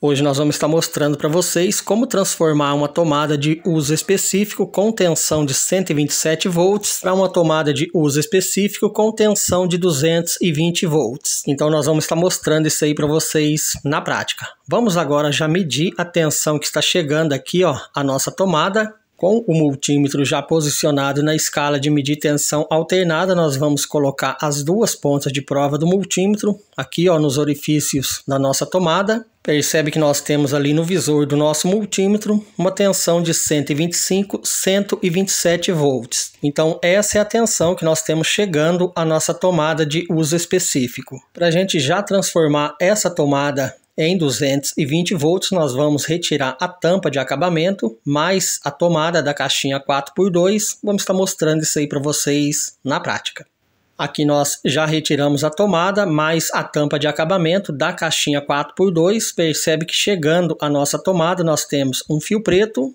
Hoje nós vamos estar mostrando para vocês como transformar uma tomada de uso específico com tensão de 127 volts para uma tomada de uso específico com tensão de 220 volts. Então nós vamos estar mostrando isso aí para vocês na prática. Vamos agora já medir a tensão que está chegando aqui ó, a nossa tomada com o multímetro já posicionado na escala de medir tensão alternada, nós vamos colocar as duas pontas de prova do multímetro aqui ó, nos orifícios da nossa tomada. Percebe que nós temos ali no visor do nosso multímetro uma tensão de 125, 127 volts. Então essa é a tensão que nós temos chegando à nossa tomada de uso específico. Para a gente já transformar essa tomada em 220 volts nós vamos retirar a tampa de acabamento mais a tomada da caixinha 4x2. Vamos estar mostrando isso aí para vocês na prática. Aqui nós já retiramos a tomada mais a tampa de acabamento da caixinha 4x2. Percebe que chegando a nossa tomada nós temos um fio preto,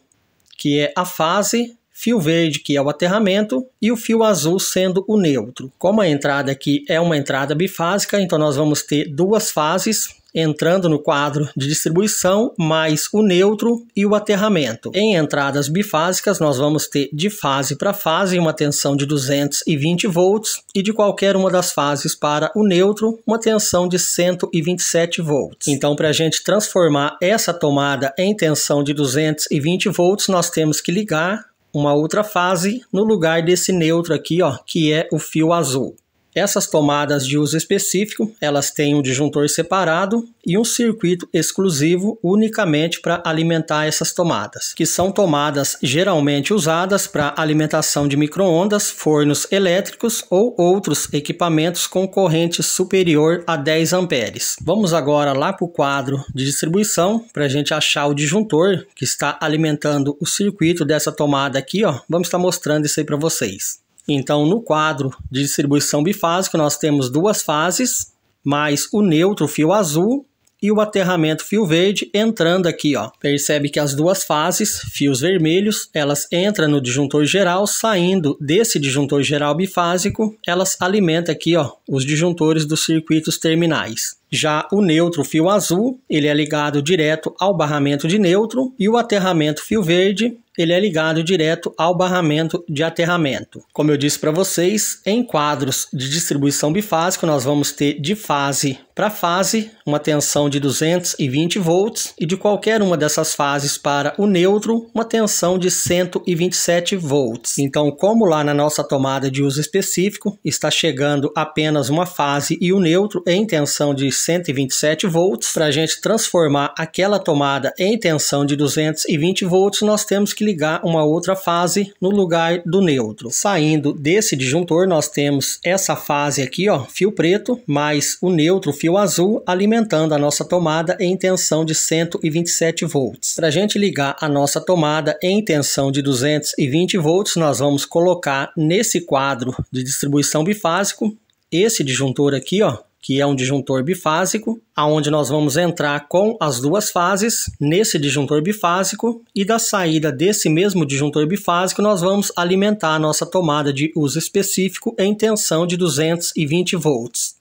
que é a fase fio verde, que é o aterramento, e o fio azul sendo o neutro. Como a entrada aqui é uma entrada bifásica, então nós vamos ter duas fases entrando no quadro de distribuição, mais o neutro e o aterramento. Em entradas bifásicas, nós vamos ter de fase para fase uma tensão de 220 volts e de qualquer uma das fases para o neutro uma tensão de 127 volts. Então, para a gente transformar essa tomada em tensão de 220 volts, nós temos que ligar uma outra fase no lugar desse neutro aqui, ó, que é o fio azul. Essas tomadas de uso específico, elas têm um disjuntor separado e um circuito exclusivo unicamente para alimentar essas tomadas, que são tomadas geralmente usadas para alimentação de microondas, fornos elétricos ou outros equipamentos com corrente superior a 10 amperes. Vamos agora lá para o quadro de distribuição para a gente achar o disjuntor que está alimentando o circuito dessa tomada aqui, ó. Vamos estar tá mostrando isso aí para vocês. Então, no quadro de distribuição bifásica, nós temos duas fases, mais o neutro fio azul e o aterramento fio verde entrando aqui, ó. Percebe que as duas fases, fios vermelhos, elas entram no disjuntor geral, saindo desse disjuntor geral bifásico, elas alimentam aqui, ó, os disjuntores dos circuitos terminais. Já o neutro fio azul, ele é ligado direto ao barramento de neutro e o aterramento fio verde ele é ligado direto ao barramento de aterramento. Como eu disse para vocês, em quadros de distribuição bifásica, nós vamos ter de fase para fase uma tensão de 220 volts e de qualquer uma dessas fases para o neutro, uma tensão de 127 volts. Então, como lá na nossa tomada de uso específico está chegando apenas uma fase e o neutro em tensão de 127 volts, para a gente transformar aquela tomada em tensão de 220 volts, nós temos que ligar uma outra fase no lugar do neutro. Saindo desse disjuntor, nós temos essa fase aqui, ó, fio preto, mais o neutro, fio azul, alimentando a nossa tomada em tensão de 127 volts. Para a gente ligar a nossa tomada em tensão de 220 volts, nós vamos colocar nesse quadro de distribuição bifásico esse disjuntor aqui, ó, que é um disjuntor bifásico, aonde nós vamos entrar com as duas fases nesse disjuntor bifásico e da saída desse mesmo disjuntor bifásico nós vamos alimentar a nossa tomada de uso específico em tensão de 220 volts.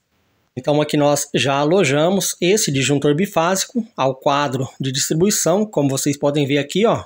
Então aqui nós já alojamos esse disjuntor bifásico ao quadro de distribuição, como vocês podem ver aqui, ó.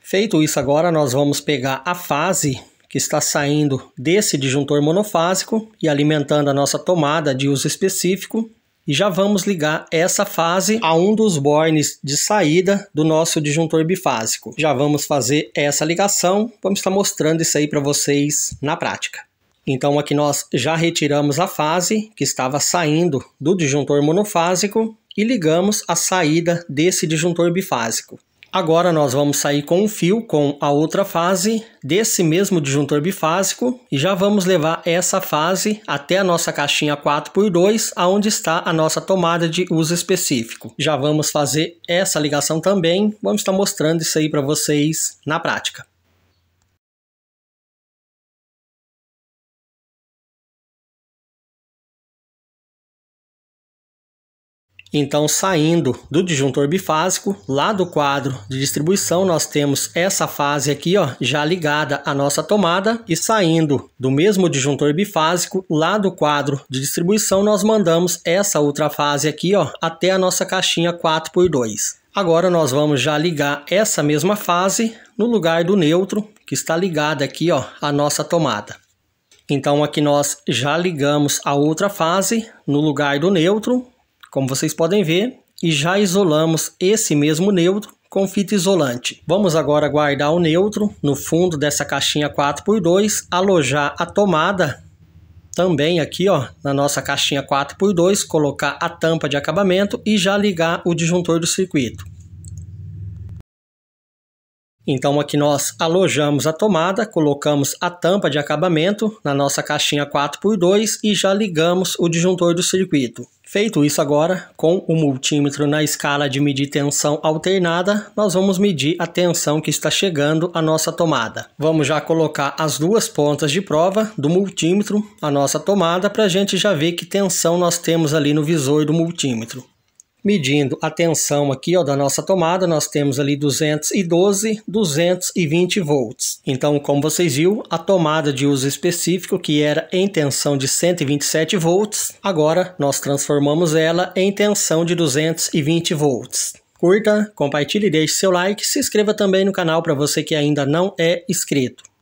Feito isso agora, nós vamos pegar a fase que está saindo desse disjuntor monofásico e alimentando a nossa tomada de uso específico. E já vamos ligar essa fase a um dos bornes de saída do nosso disjuntor bifásico. Já vamos fazer essa ligação, vamos estar mostrando isso aí para vocês na prática. Então aqui nós já retiramos a fase que estava saindo do disjuntor monofásico e ligamos a saída desse disjuntor bifásico. Agora nós vamos sair com o fio com a outra fase desse mesmo disjuntor bifásico e já vamos levar essa fase até a nossa caixinha 4x2, aonde está a nossa tomada de uso específico. Já vamos fazer essa ligação também, vamos estar mostrando isso aí para vocês na prática. Então, saindo do disjuntor bifásico, lá do quadro de distribuição, nós temos essa fase aqui, ó, já ligada à nossa tomada, e saindo do mesmo disjuntor bifásico, lá do quadro de distribuição, nós mandamos essa outra fase aqui, ó, até a nossa caixinha 4x2. Agora nós vamos já ligar essa mesma fase no lugar do neutro, que está ligada aqui, ó, à nossa tomada. Então aqui nós já ligamos a outra fase no lugar do neutro, como vocês podem ver, e já isolamos esse mesmo neutro com fita isolante. Vamos agora guardar o neutro no fundo dessa caixinha 4x2, alojar a tomada também aqui ó, na nossa caixinha 4x2, colocar a tampa de acabamento e já ligar o disjuntor do circuito. Então aqui nós alojamos a tomada, colocamos a tampa de acabamento na nossa caixinha 4x2 e já ligamos o disjuntor do circuito. Feito isso agora, com o multímetro na escala de medir tensão alternada, nós vamos medir a tensão que está chegando à nossa tomada. Vamos já colocar as duas pontas de prova do multímetro à nossa tomada para a gente já ver que tensão nós temos ali no visor do multímetro medindo a tensão aqui ó, da nossa tomada, nós temos ali 212, 220 volts. Então, como vocês viram, a tomada de uso específico, que era em tensão de 127 volts, agora nós transformamos ela em tensão de 220 volts. Curta, compartilhe, deixe seu like, se inscreva também no canal para você que ainda não é inscrito.